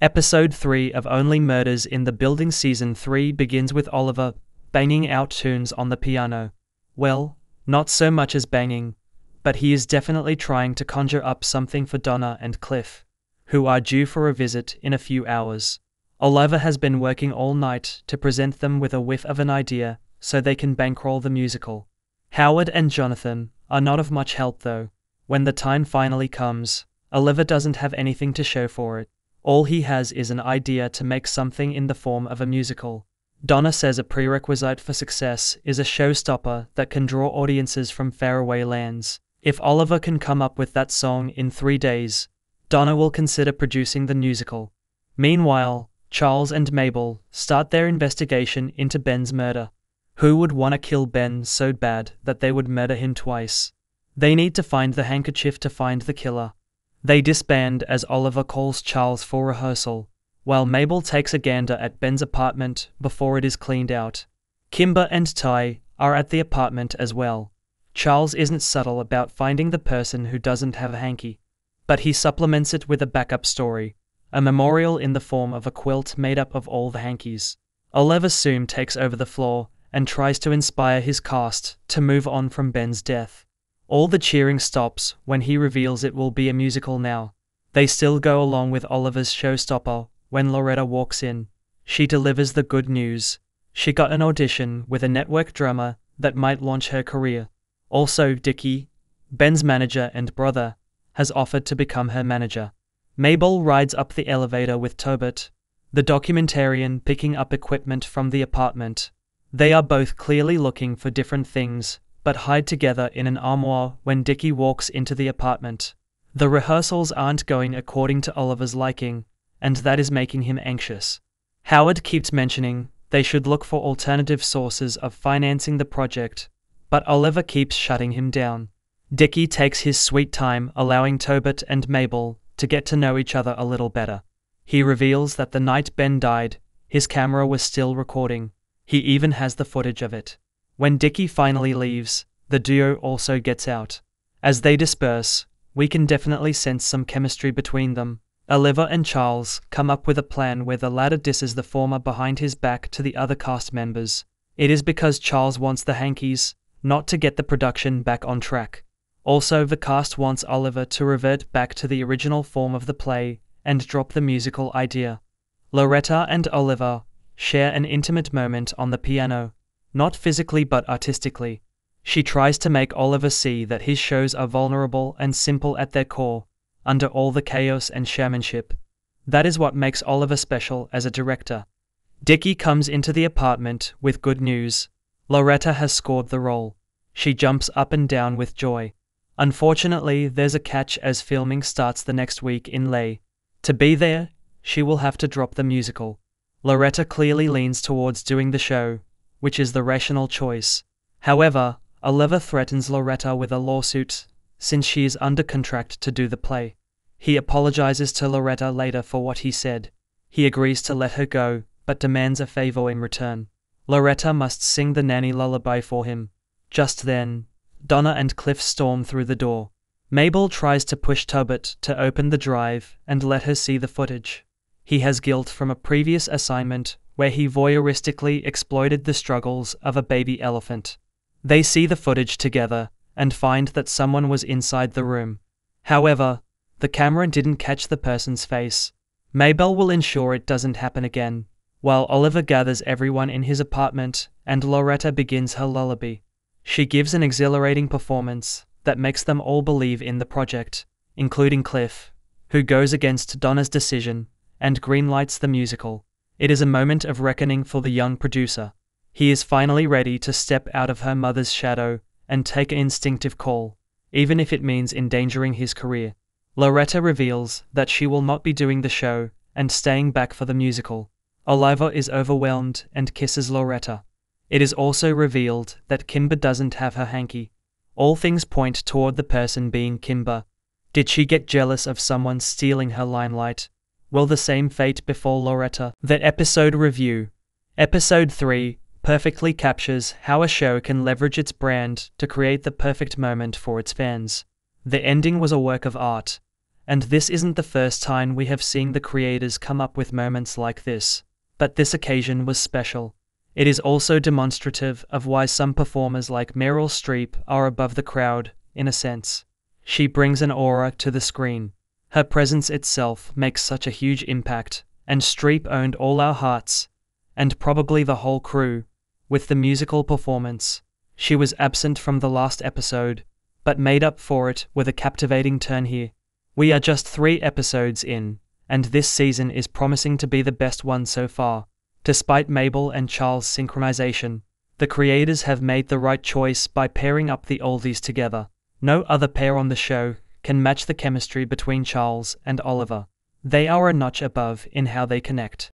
Episode 3 of Only Murders in the Building Season 3 begins with Oliver banging out tunes on the piano. Well, not so much as banging, but he is definitely trying to conjure up something for Donna and Cliff, who are due for a visit in a few hours. Oliver has been working all night to present them with a whiff of an idea so they can bankroll the musical. Howard and Jonathan are not of much help though. When the time finally comes, Oliver doesn't have anything to show for it. All he has is an idea to make something in the form of a musical. Donna says a prerequisite for success is a showstopper that can draw audiences from faraway lands. If Oliver can come up with that song in three days, Donna will consider producing the musical. Meanwhile, Charles and Mabel start their investigation into Ben's murder. Who would want to kill Ben so bad that they would murder him twice? They need to find the handkerchief to find the killer. They disband as Oliver calls Charles for rehearsal, while Mabel takes a gander at Ben's apartment before it is cleaned out. Kimber and Ty are at the apartment as well. Charles isn't subtle about finding the person who doesn't have a hanky, but he supplements it with a backup story, a memorial in the form of a quilt made up of all the hankies. Oliver soon takes over the floor and tries to inspire his cast to move on from Ben's death. All the cheering stops when he reveals it will be a musical now. They still go along with Oliver's showstopper when Loretta walks in. She delivers the good news. She got an audition with a network drummer that might launch her career. Also, Dicky, Ben's manager and brother, has offered to become her manager. Mabel rides up the elevator with Tobit, the documentarian picking up equipment from the apartment. They are both clearly looking for different things, but hide together in an armoire when Dickie walks into the apartment. The rehearsals aren't going according to Oliver's liking, and that is making him anxious. Howard keeps mentioning they should look for alternative sources of financing the project, but Oliver keeps shutting him down. Dickie takes his sweet time allowing Tobit and Mabel to get to know each other a little better. He reveals that the night Ben died, his camera was still recording. He even has the footage of it. When Dicky finally leaves, the duo also gets out. As they disperse, we can definitely sense some chemistry between them. Oliver and Charles come up with a plan where the latter disses the former behind his back to the other cast members. It is because Charles wants the Hankies, not to get the production back on track. Also, the cast wants Oliver to revert back to the original form of the play and drop the musical idea. Loretta and Oliver share an intimate moment on the piano not physically but artistically. She tries to make Oliver see that his shows are vulnerable and simple at their core, under all the chaos and shamanship. That is what makes Oliver special as a director. Dickie comes into the apartment with good news. Loretta has scored the role. She jumps up and down with joy. Unfortunately, there's a catch as filming starts the next week in Leigh. To be there, she will have to drop the musical. Loretta clearly leans towards doing the show, which is the rational choice. However, Oliver threatens Loretta with a lawsuit, since she is under contract to do the play. He apologizes to Loretta later for what he said. He agrees to let her go, but demands a favor in return. Loretta must sing the nanny lullaby for him. Just then, Donna and Cliff storm through the door. Mabel tries to push Tobit to open the drive and let her see the footage. He has guilt from a previous assignment where he voyeuristically exploited the struggles of a baby elephant. They see the footage together and find that someone was inside the room. However, the camera didn't catch the person's face. Maybell will ensure it doesn't happen again, while Oliver gathers everyone in his apartment and Loretta begins her lullaby. She gives an exhilarating performance that makes them all believe in the project, including Cliff, who goes against Donna's decision and greenlights the musical, it is a moment of reckoning for the young producer. He is finally ready to step out of her mother's shadow and take an instinctive call, even if it means endangering his career. Loretta reveals that she will not be doing the show and staying back for the musical. Oliva is overwhelmed and kisses Loretta. It is also revealed that Kimber doesn't have her hanky. All things point toward the person being Kimber. Did she get jealous of someone stealing her limelight will the same fate befall Loretta. That episode review. Episode 3 perfectly captures how a show can leverage its brand to create the perfect moment for its fans. The ending was a work of art, and this isn't the first time we have seen the creators come up with moments like this, but this occasion was special. It is also demonstrative of why some performers like Meryl Streep are above the crowd, in a sense. She brings an aura to the screen, her presence itself makes such a huge impact, and Streep owned all our hearts, and probably the whole crew, with the musical performance. She was absent from the last episode, but made up for it with a captivating turn here. We are just three episodes in, and this season is promising to be the best one so far. Despite Mabel and Charles' synchronization, the creators have made the right choice by pairing up the oldies together. No other pair on the show can match the chemistry between Charles and Oliver. They are a notch above in how they connect.